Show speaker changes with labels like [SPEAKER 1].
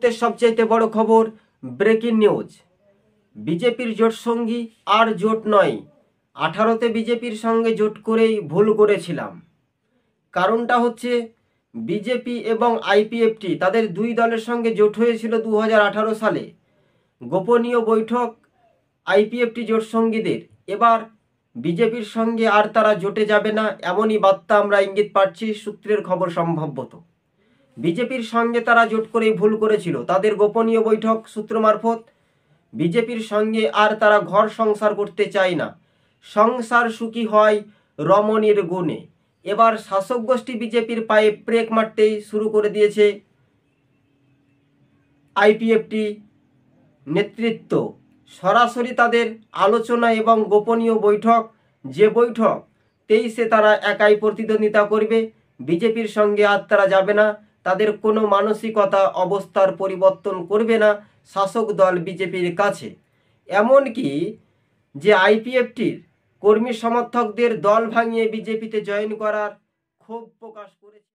[SPEAKER 1] মুহূর্তের সবচাইতে বড় খবর ব্রেকিং নিউজ বিজেপির জোট সঙ্গী আর জোট নয় আঠারোতে বিজেপির সঙ্গে জোট করেই ভুল করেছিলাম কারণটা হচ্ছে বিজেপি এবং আইপিএফটি তাদের দুই দলের সঙ্গে জোট হয়েছিল দু সালে গোপনীয় বৈঠক আইপিএফটি জোট সঙ্গীদের এবার বিজেপির সঙ্গে আর তারা জোটে যাবে না এমনই বার্তা আমরা ইঙ্গিত পাচ্ছি সূত্রের খবর সম্ভবত বিজেপির সঙ্গে তারা জোট করে ভুল করেছিল তাদের গোপনীয় বৈঠক সূত্র মারফত বিজেপির সঙ্গে আর তারা ঘর সংসার করতে চায় না সংসার সুখী হয় রমণীর গুণে এবার শাসক গোষ্ঠী বিজেপির পায়ে ব্রেক মারতেই শুরু করে দিয়েছে আইপিএফটি নেতৃত্ব সরাসরি তাদের আলোচনা এবং গোপনীয় বৈঠক যে বৈঠক তেইশে তারা একাই প্রতিদ্বন্দ্বিতা করবে বিজেপির সঙ্গে আর তারা যাবে না তাদের কোনো মানসিকতা অবস্থার পরিবর্তন করবে না শাসক দল বিজেপির কাছে এমনকি যে আইপিএফটির কর্মী সমর্থকদের দল ভাঙিয়ে বিজেপিতে জয়েন করার ক্ষোভ প্রকাশ করেছে